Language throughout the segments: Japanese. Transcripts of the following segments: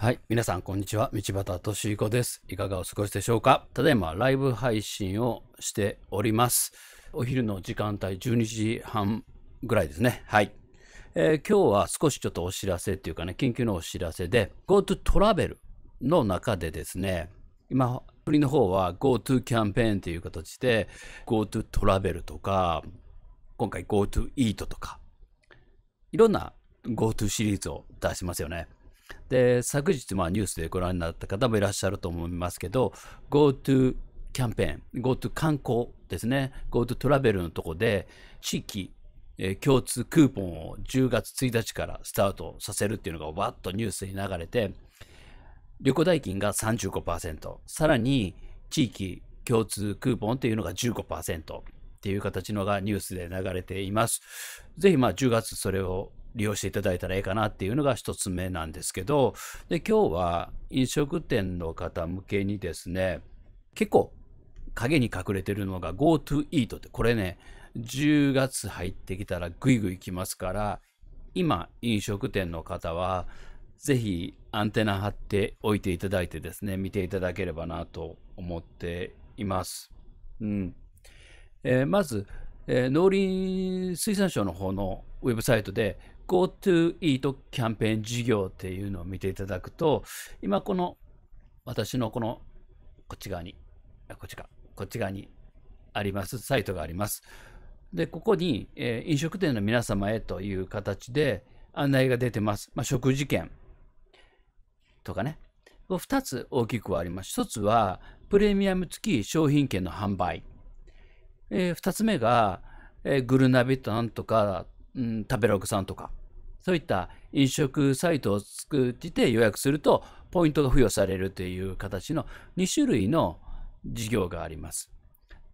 はい。皆さん、こんにちは。道端敏彦です。いかがお過ごしでしょうかただいま、ライブ配信をしております。お昼の時間帯、12時半ぐらいですね。はい。えー、今日は少しちょっとお知らせっていうかね、緊急のお知らせで、GoTo トラベルの中でですね、今、国の方は GoTo キャンペーンという形で、GoTo トラベルとか、今回 GoTo イートとか、いろんな GoTo シリーズを出してますよね。で、昨日、まあ、ニュースでご覧になった方もいらっしゃると思いますけど、GoTo キャンペーン、GoTo 観光ですね、GoTo トラベルのとこで、地域、えー、共通クーポンを10月1日からスタートさせるっていうのがわっとニュースに流れて、旅行代金が35%、さらに地域共通クーポンっていうのが15%っていう形のがニュースで流れています。ぜひまあ10月それを利用していただいたらええかなっていうのが一つ目なんですけど、で、今日は飲食店の方向けにですね、結構影に隠れてるのが GoTo Eat って、これね、10月入ってきたらグイグイ来ますから、今飲食店の方は、ぜひアンテナ張っておいていただいてですね、見ていただければなと思っています。うんえー、まず、えー、農林水産省の方のウェブサイトで GoTo Eat キャンペーン事業っていうのを見ていただくと、今この私のこのこっち側に、こっちか、こっち側にあります、サイトがあります。で、ここに、えー、飲食店の皆様へという形で案内が出てます。まあ、食事券とかね。2つ大きくはあります。1つは、プレミアム付き商品券の販売。えー、2つ目が、えー、グルナビとなんとか、うん、食べログさんとか。そういった飲食サイトを作って予約すると、ポイントが付与されるという形の2種類の事業があります。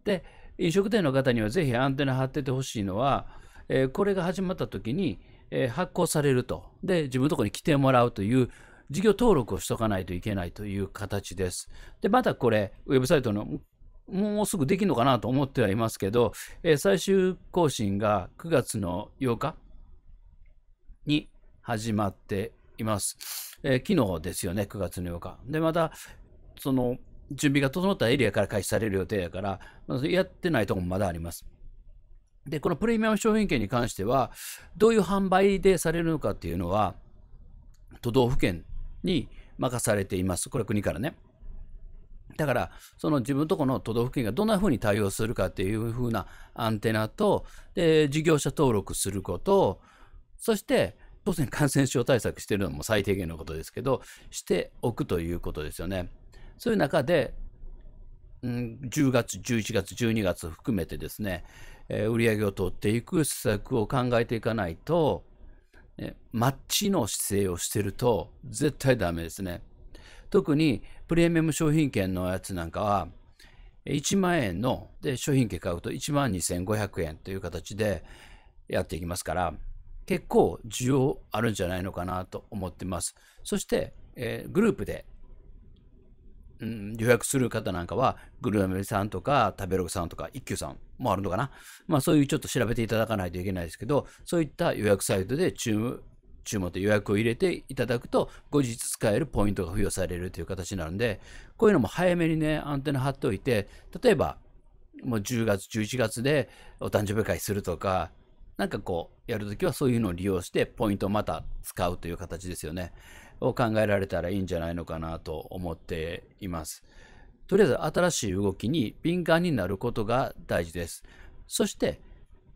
で、飲食店の方にはぜひアンテナ張っててほしいのは、えー、これが始まった時に、えー、発行されると。で、自分のとこに来てもらうという事業登録をしとかないといけないという形です。で、またこれ、ウェブサイトのもうすぐできるのかなと思ってはいますけど、えー、最終更新が9月の8日に始まっています。えー、昨日ですよね、9月8日。で、また、その、準備が整ったエリアから開始される予定やから、ま、やってないとこもまだあります。で、このプレミアム商品券に関しては、どういう販売でされるのかっていうのは、都道府県に任されています。これ国からね。だから、その自分とこの都道府県がどんなふうに対応するかっていうふうなアンテナと、で、事業者登録すること、そして、当然感染症対策しているのも最低限のことですけど、しておくということですよね。そういう中で、ん、10月、11月、12月含めてですね、え売り上げを取っていく施策を考えていかないと、マッチの姿勢をしてると絶対ダメですね。特にプレミアム商品券のやつなんかは、1万円ので商品券買うと1万2500円という形でやっていきますから、結構需要あるんじゃないのかなと思ってます。そして、えー、グループで、うん、予約する方なんかは、グルメさんとか、食べログさんとか、一休さんもあるのかな。まあそういうちょっと調べていただかないといけないですけど、そういった予約サイトで注文注文と予約を入れていただくと、後日使えるポイントが付与されるという形になるんで、こういうのも早めにね、アンテナ張っておいて、例えば、もう10月、11月でお誕生日会するとか、なんかこう、やるときはそういうのを利用して、ポイントをまた使うという形ですよね。を考えられたらいいんじゃないのかなと思っています。とりあえず新しい動きに敏感になることが大事です。そして、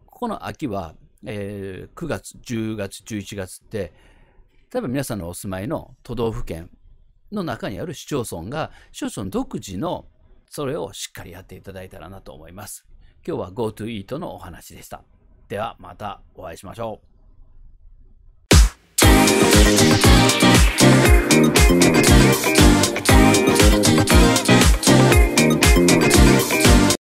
ここの秋は、えー、9月、10月、11月って、多分皆さんのお住まいの都道府県の中にある市町村が、市町村独自のそれをしっかりやっていただいたらなと思います。今日は GoToEat のお話でした。ではまたお会いしましょう。